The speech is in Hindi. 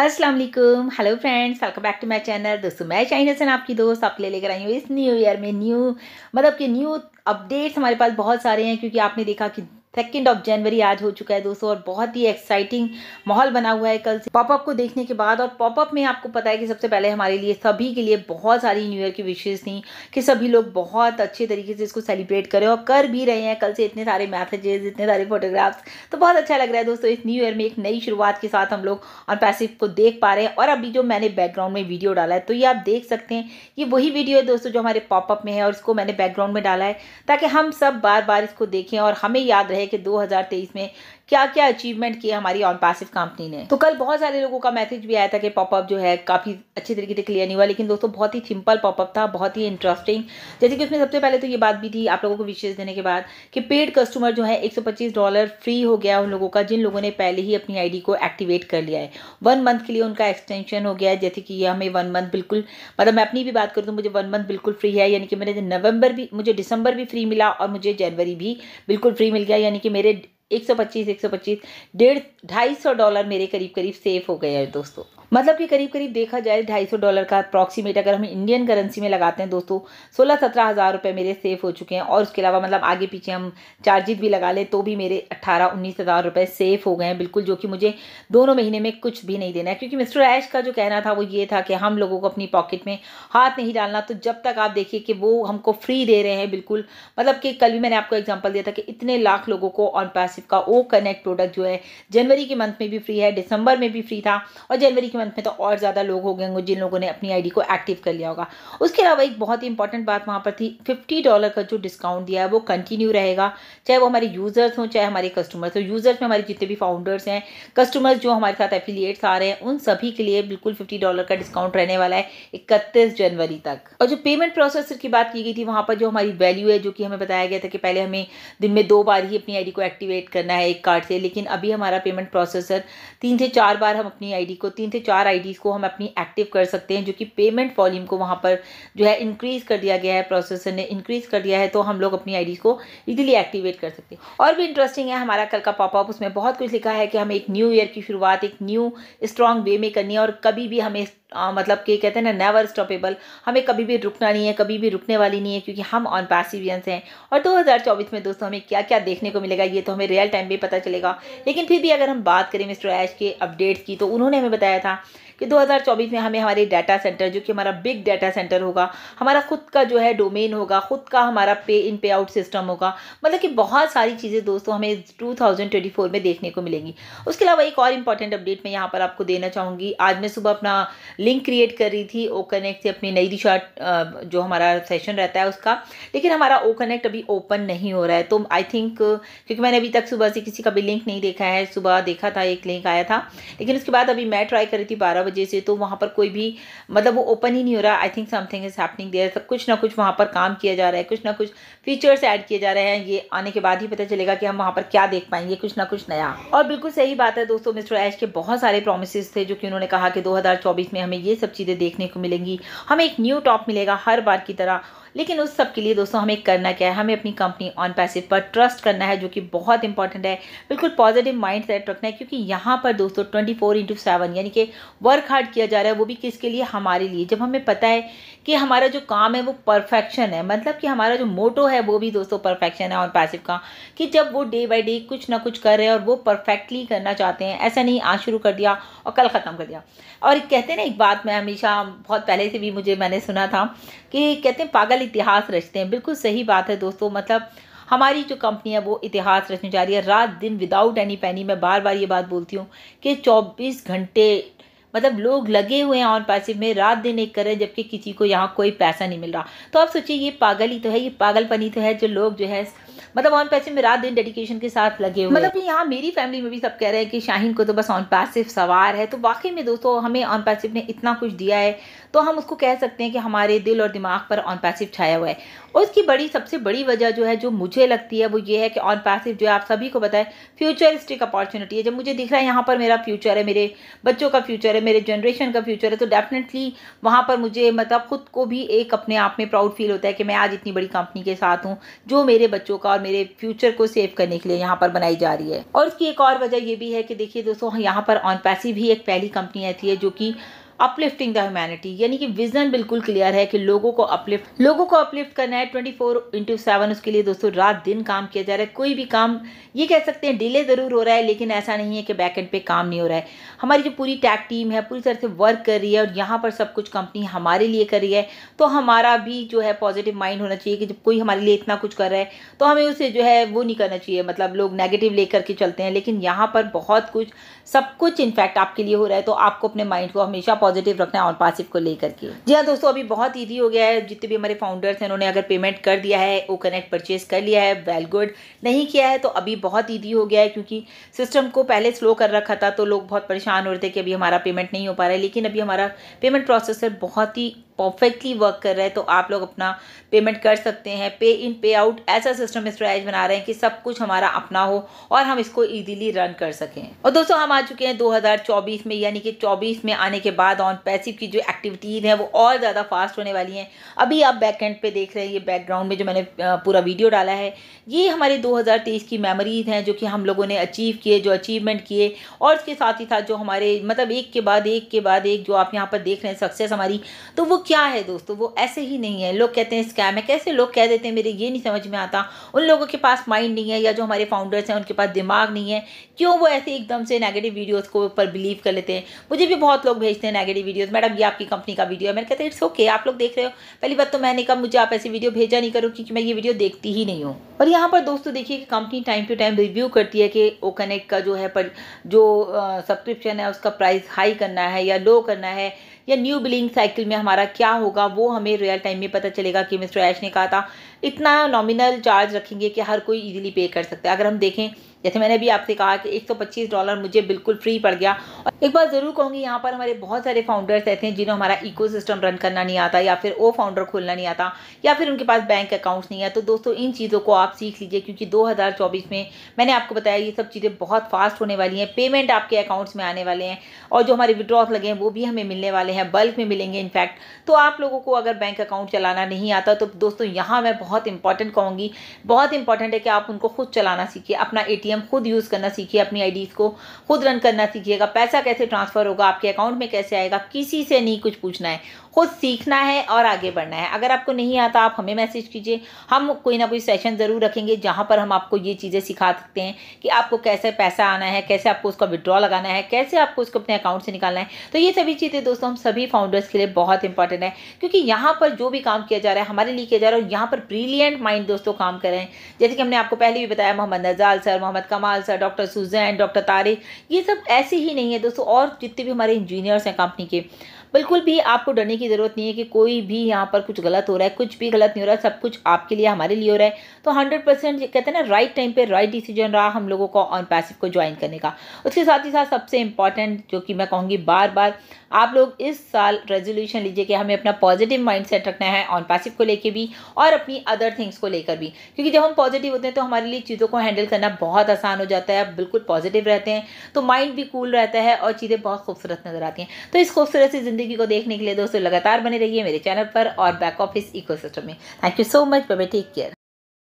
अस्सलाम वालेकुम hello friends welcome back to my channel दोस्तों मैं चाइना से आपकी दोस्त आपके लिए लेकर आई हूँ इस न्यू ईयर में न्यू मतलब कि न्यू अपडेट्स हमारे पास बहुत सारे हैं क्योंकि आपने देखा कि सेकेंड ऑफ जनवरी आज हो चुका है दोस्तों और बहुत ही एक्साइटिंग माहौल बना हुआ है कल से पॉपअप को देखने के बाद और पॉपअप में आपको पता है कि सबसे पहले हमारे लिए सभी के लिए बहुत सारी न्यू ईयर की विशेष थी कि सभी लोग बहुत अच्छे तरीके से इसको सेलिब्रेट करें और कर भी रहे हैं कल से इतने सारे मैसेजेस इतने सारे फोटोग्राफ्स तो बहुत अच्छा लग रहा है दोस्तों इस न्यू ईयर में एक नई शुरुआत के साथ हम लोग और पैसिव को देख पा रहे हैं और अभी जो मैंने बैकग्राउंड में वीडियो डाला है तो ये आप देख सकते हैं ये वही वीडियो है दोस्तों जो हमारे पॉपअप में है और इसको मैंने बैकग्राउंड में डाला है ताकि हम सब बार बार इसको देखें और हमें याद रहे है कि 2023 में क्या क्या अचीवमेंट किया हमारी ऑन पैसिव कंपनी ने तो कल बहुत सारे लोगों का मैसेज भी आया था कि पॉपअप जो है काफ़ी अच्छे तरीके से क्लियर नहीं हुआ लेकिन दोस्तों बहुत ही सिंपल पॉपअप था बहुत ही इंटरेस्टिंग जैसे कि उसमें सबसे पहले तो ये बात भी थी आप लोगों को विशेष देने के बाद कि पेड कस्टमर जो है एक डॉलर फ्री हो गया उन लोगों का जिन लोगों ने पहले ही अपनी आई को एक्टिवेट कर लिया है वन मंथ के लिए उनका एक्सटेंशन हो गया जैसे कि ये हमें वन मंथ बिल्कुल मतलब मैं अपनी भी बात करूँ तो मुझे वन मंथ बिल्कुल फ्री है यानी कि मेरे नवंबर भी मुझे दिसंबर भी फ्री मिला और मुझे जनवरी भी बिल्कुल फ्री मिल गया यानी कि मेरे एक सौ पच्चीस एक सौ पच्चीस डेढ़ ढाई सौ डॉलर मेरे करीब करीब सेफ हो गए है दोस्तों मतलब कि करीब करीब देखा जाए ढाई सौ डॉलर का अप्रॉक्सीमेट अगर हम इंडियन करेंसी में लगाते हैं दोस्तों सोलह सत्रह हज़ार रुपये मेरे सेफ हो चुके हैं और उसके अलावा मतलब आगे पीछे हम चार्जिस भी लगा लें तो भी मेरे अट्ठारह उन्नीस हज़ार रुपये सेफ हो गए हैं बिल्कुल जो कि मुझे दोनों महीने में कुछ भी नहीं देना है क्योंकि मिस्टर ऐश का जो कहना था वो ये था कि हम लोगों को अपनी पॉकेट में हाथ नहीं डालना तो जब तक आप देखिए कि वो हमको फ्री दे रहे हैं बिल्कुल मतलब कि कल भी मैंने आपको एग्जाम्पल दिया था कि इतने लाख लोगों को ऑन पैसे मासिक का ओ कनेक्ट प्रोडक्ट जो है जनवरी के मंथ में भी फ्री है दिसंबर में भी फ्री था और जनवरी के मंथ में तो और ज़्यादा लोग हो गए होंगे जिन लोगों ने अपनी आईडी को एक्टिव कर लिया होगा उसके अलावा एक बहुत ही इंपॉर्टेंट बात वहाँ पर थी फिफ्टी डॉलर का जो डिस्काउंट दिया है वो कंटिन्यू रहेगा चाहे वो हमारे यूज़र्स हों चाहे हमारे कस्टमर्स हों यूज़र्स में हमारे जितने भी फाउंडर्स हैं कस्टमर्स जो हमारे साथ एफिलियट्स आ रहे हैं उन सभी के लिए बिल्कुल फिफ्टी डॉलर का डिस्काउंट रहने वाला है इकतीस जनवरी तक और जो पेमेंट प्रोसेसर की बात की गई थी वहाँ पर जो हमारी वैल्यू है जो कि हमें बताया गया था कि पहले हमें दिन में दो बार ही अपनी आईडी को एक्टिवेट जनरेट करना है एक कार्ड से लेकिन अभी हमारा पेमेंट प्रोसेसर तीन से चार बार हम अपनी आईडी को तीन से चार आईडी को हम अपनी एक्टिव कर सकते हैं जो कि पेमेंट वॉल्यूम को वहाँ पर जो है इंक्रीज़ कर दिया गया है प्रोसेसर ने इंक्रीज़ कर दिया है तो हम लोग अपनी आई को ईजिली एक्टिवेट कर सकते हैं और भी इंटरेस्टिंग है हमारा कल का पॉपअप उसमें बहुत कुछ लिखा है कि हमें एक न्यू ईयर की शुरुआत एक न्यू स्ट्रॉन्ग वे में करनी है और कभी भी हमें आ, मतलब कि कहते हैं ना नेवर स्टॉपेबल हमें कभी भी रुकना नहीं है कभी भी रुकने वाली नहीं है क्योंकि हम ऑन पैसिवियंस हैं और 2024 में दोस्तों हमें क्या क्या देखने को मिलेगा ये तो हमें रियल टाइम में पता चलेगा लेकिन फिर भी अगर हम बात करें मिस्टर ऐश के अपडेट्स की तो उन्होंने हमें बताया था कि 2024 में हमें हमारे डाटा सेंटर जो कि हमारा बिग डाटा सेंटर होगा हमारा खुद का जो है डोमेन होगा खुद का हमारा पे इन पे आउट सिस्टम होगा मतलब कि बहुत सारी चीज़ें दोस्तों हमें 2024 में देखने को मिलेंगी उसके अलावा एक और इम्पॉर्टेंट अपडेट मैं यहाँ पर आपको देना चाहूँगी आज मैं सुबह अपना लिंक क्रिएट कर रही थी ओ कनेक्ट से अपनी नई दिशा जो हमारा सेशन रहता है उसका लेकिन हमारा ओ कनेक्ट अभी ओपन नहीं हो रहा है तो आई थिंक क्योंकि मैंने अभी तक सुबह से किसी का भी लिंक नहीं देखा है सुबह देखा था एक लिंक आया था लेकिन उसके बाद अभी मैं ट्राई कर रही थी बारह बजे से तो वहाँ पर कोई भी मतलब वो ओपन ही नहीं हो रहा I think something is happening there सब कुछ ना कुछ वहाँ पर काम किया जा रहा है कुछ ना कुछ फीचर्स ऐड किए जा रहे हैं ये आने के बाद ही पता चलेगा कि हम वहाँ पर क्या देख पाएंगे कुछ ना कुछ नया और बिल्कुल सही बात है दोस्तों मिस्टर ऐश के बहुत सारे प्रोमिस थे जो कि उन्होंने कहा कि दो में हमें ये सब चीज़ें देखने को मिलेंगी हमें एक न्यू टॉप मिलेगा हर बार की तरह लेकिन उस सब के लिए दोस्तों हमें करना क्या है हमें अपनी कंपनी ऑन पैसिव पर ट्रस्ट करना है जो कि बहुत इंपॉर्टेंट है बिल्कुल पॉजिटिव माइंड सेट रखना है क्योंकि यहाँ पर दोस्तों ट्वेंटी फोर इंटू सेवन यानी कि वर्क हार्ड किया जा रहा है वो भी किसके लिए हमारे लिए जब हमें पता है कि हमारा जो काम है वो परफेक्शन है मतलब कि हमारा जो मोटो है वो भी दोस्तों परफेक्शन है ऑन पैसिव का कि जब वो डे बाई डे कुछ ना कुछ कर रहे हैं और वो परफेक्टली करना चाहते हैं ऐसा नहीं आज शुरू कर दिया और कल ख़त्म कर दिया और कहते हैं ना एक बात मैं हमेशा बहुत पहले से भी मुझे मैंने सुना था कि कहते हैं पागल दरअसल इतिहास रचते हैं बिल्कुल सही बात है दोस्तों मतलब हमारी जो कंपनी है वो इतिहास रचने जा रही है रात दिन विदाउट एनी पैनी मैं बार बार ये बात बोलती हूँ कि चौबीस घंटे मतलब लोग लगे हुए हैं ऑन पैसिव में रात दिन एक करें जबकि किसी को यहाँ कोई पैसा नहीं मिल रहा तो आप सोचिए ये पागल ही तो है ये पागलपनी तो है जो लोग जो है मतलब ऑन पैसिव में रात दिन डेडिकेशन के साथ लगे हुए मतलब यहाँ मेरी फैमिली में भी सब कह रहे हैं कि शाहीन को तो बस ऑन पैसिव सवार है तो वाकई में दोस्तों हमें ऑन पैसिव ने इतना कुछ दिया है तो हम उसको कह सकते हैं कि हमारे दिल और दिमाग पर ऑन पैसिव छाया हुआ है और इसकी बड़ी सबसे बड़ी वजह जो है जो मुझे लगती है वो ये है कि ऑन पैसिव जो है आप सभी को बताए फ्यूचरिस्टिक अपॉर्चुनिटी है जब मुझे दिख रहा है यहाँ पर मेरा फ्यूचर है मेरे बच्चों का फ्यूचर है मेरे जनरेशन का फ्यूचर है तो डेफिनेटली वहाँ पर मुझे मतलब खुद को भी एक अपने आप में प्राउड फील होता है कि मैं आज इतनी बड़ी कंपनी के साथ हूँ जो मेरे बच्चों का और मेरे फ्यूचर को सेव करने के लिए यहाँ पर बनाई जा रही है और इसकी एक और वजह ये भी है कि देखिए दोस्तों यहाँ पर ऑन पैसिव ही एक पहली कंपनी आती है जो कि अपलिफ्टिंग द ह्यूमैनिटी यानी कि विजन बिल्कुल क्लियर है कि लोगों को अपलिफ्ट लोगों को अपलिफ्ट करना है ट्वेंटी फोर इंटू सेवन उसके लिए दोस्तों रात दिन काम किया जा रहा है कोई भी काम ये कह सकते हैं डिले ज़रूर हो रहा है लेकिन ऐसा नहीं है कि बैक एंड पे काम नहीं हो रहा है हमारी जो पूरी टैग टीम है पूरी तरह से वर्क कर रही है और यहाँ पर सब कुछ कंपनी हमारे लिए कर रही है तो हमारा भी जो है पॉजिटिव माइंड होना चाहिए कि जब कोई हमारे लिए इतना कुछ कर रहा है तो हमें उसे जो है वो नहीं करना चाहिए मतलब लोग नेगेटिव लेकर के चलते हैं लेकिन यहाँ पर बहुत कुछ सब कुछ इनफैक्ट आपके लिए हो रहा है तो आपको अपने माइंड को हमेशा पॉजिटिव रखना है और पासिव को लेकर के जी हाँ दोस्तों अभी बहुत ईजी हो गया है जितने भी हमारे फाउंडर्स हैं उन्होंने अगर पेमेंट कर दिया है ओ कनेक्ट परचेज कर लिया है वेल गुड नहीं किया है तो अभी बहुत ईजी हो गया है क्योंकि सिस्टम को पहले स्लो कर रखा था तो लोग बहुत परेशान हो रहे थे कि अभी हमारा पेमेंट नहीं हो पा रहा है लेकिन अभी हमारा पेमेंट प्रोसेसर बहुत ही परफेक्टली वर्क कर रहा है तो आप लोग अपना पेमेंट कर सकते हैं पे इन पे आउट ऐसा सिस्टम स्ट्राइज बना रहे हैं कि सब कुछ हमारा अपना हो और हम इसको ईजिली रन कर सकें और दोस्तों हम आ चुके हैं 2024 में यानी कि 24 में आने के बाद ऑन पैसिव की जो एक्टिविटीज़ हैं वो और ज़्यादा फास्ट होने वाली हैं अभी आप बैक एंड पे देख रहे हैं ये बैकग्राउंड में जो मैंने पूरा वीडियो डाला है ये हमारे दो की मेमोरीज हैं जो कि हम लोगों ने अचीव किए जो अचीवमेंट किए और इसके साथ ही साथ जो हमारे मतलब एक के बाद एक के बाद एक जो आप यहाँ पर देख रहे हैं सक्सेस हमारी तो वो क्या है दोस्तों वो ऐसे ही नहीं है लोग कहते हैं स्कैम है कैसे लोग कह देते हैं मेरे ये नहीं समझ में आता उन लोगों के पास माइंड नहीं है या जो हमारे फाउंडर्स हैं उनके पास दिमाग नहीं है क्यों वो ऐसे एकदम से नेगेटिव वीडियोज़ को ऊपर बिलीव कर लेते हैं मुझे भी बहुत लोग भेजते हैं नेगेटिव वीडियोज़ मैडम ये आपकी कंपनी का वीडियो है मैंने कहते हैं इट्स ओके आप लोग देख रहे हो पहली बात तो मैंने कहा मुझे आप ऐसी वीडियो भेजा नहीं करो क्योंकि मैं ये वीडियो देखती ही नहीं हूँ और यहाँ पर दोस्तों देखिए कि company time to time review करती है कि ओ कनेक्ट का जो है पर जो सब्सक्रिप्शन है उसका प्राइस हाई करना है या लो करना है या न्यू बिलिंग साइकिल में हमारा क्या होगा वो हमें रियल टाइम में पता चलेगा कि मिस्टर ऐश ने कहा था इतना नॉमिनल चार्ज रखेंगे कि हर कोई इजीली पे कर सकता है अगर हम देखें जैसे मैंने अभी आपसे कहा कि 125 डॉलर मुझे बिल्कुल फ्री पड़ गया और एक बार ज़रूर कहूँगी यहाँ पर हमारे बहुत सारे फाउंडर्स ऐसे हैं जिन्हें हमारा इकोसिस्टम रन करना नहीं आता या फिर ओ फाउंडर खोलना नहीं आता या फिर उनके पास बैंक अकाउंट्स नहीं है तो दोस्तों इन चीज़ों को आप सीख लीजिए क्योंकि दो में मैंने आपको बताया ये सब चीज़ें बहुत फास्ट होने वाली हैं पेमेंट आपके अकाउंट्स में आने वाले हैं और जो हमारे विड्रॉस लगे हैं वो भी हमें मिलने वाले हैं बल्क में मिलेंगे इनफैक्ट तो आप लोगों को अगर बैंक अकाउंट चलाना नहीं आता तो दोस्तों यहाँ मैं बहुत बहुत इंपॉर्टेंट कहूँगी बहुत इंपॉर्टेंट है कि आप उनको खुद चलाना सीखिए अपना ए खुद यूज़ करना सीखिए अपनी आई को खुद रन करना सीखिएगा पैसा कैसे ट्रांसफ़र होगा आपके अकाउंट में कैसे आएगा किसी से नहीं कुछ पूछना है खुद सीखना है और आगे बढ़ना है अगर आपको नहीं आता आप हमें मैसेज कीजिए हम कोई ना कोई सेशन ज़रूर रखेंगे जहाँ पर हम आपको ये चीज़ें सिखा सकते हैं कि आपको कैसे पैसा आना है कैसे आपको उसका विड्रॉ लगाना है कैसे आपको उसको अपने अकाउंट से निकालना है तो ये सभी चीज़ें दोस्तों हम सभी फाउंडर्स के लिए बहुत इंपॉर्टेंट है क्योंकि यहाँ पर जो भी काम किया जा रहा है हमारे लिए किया जा रहा है और यहाँ पर ब्रिलियंट माइंड दोस्तों काम कर रहे हैं जैसे कि हमने आपको पहले भी बताया Mohammad नजाल sir Mohammad Kamal sir doctor Suzanne doctor Tariq ये सब ऐसे ही नहीं है दोस्तों और जितने भी हमारे इंजीनियर्स हैं कंपनी के बिल्कुल भी आपको डरने की ज़रूरत नहीं है कि कोई भी यहाँ पर कुछ गलत हो रहा है कुछ भी गलत नहीं हो रहा है सब कुछ आपके लिए हमारे लिए हो रहा है तो हंड्रेड परसेंट कहते हैं ना राइट टाइम पर राइट डिसीजन रहा हम लोगों को ऑन पैसिव को ज्वाइन करने का उसके साथ ही साथ सबसे इंपॉर्टेंट जो कि मैं कहूँगी बार बार आप लोग इस साल रेजोल्यूशन लीजिए कि हमें अपना पॉजिटिव माइंड सेट रखना है ऑन पैसिव को लेके भी और अपनी अदर थिंग्स को लेकर भी क्योंकि जब हम पॉजिटिव होते हैं तो हमारे लिए चीज़ों को हैंडल करना बहुत आसान हो जाता है बिल्कुल पॉजिटिव रहते हैं तो माइंड भी कूल रहता है और चीज़ें बहुत खूबसूरत नज़र आती हैं तो इस खूबसूरत सी ज़िंदगी जिंदगी को देखने के लिए दोस्तों लगातार बने रहिए मेरे चैनल पर और बैक ऑफिस इकोसिस्टम में thank you so much bye bye take care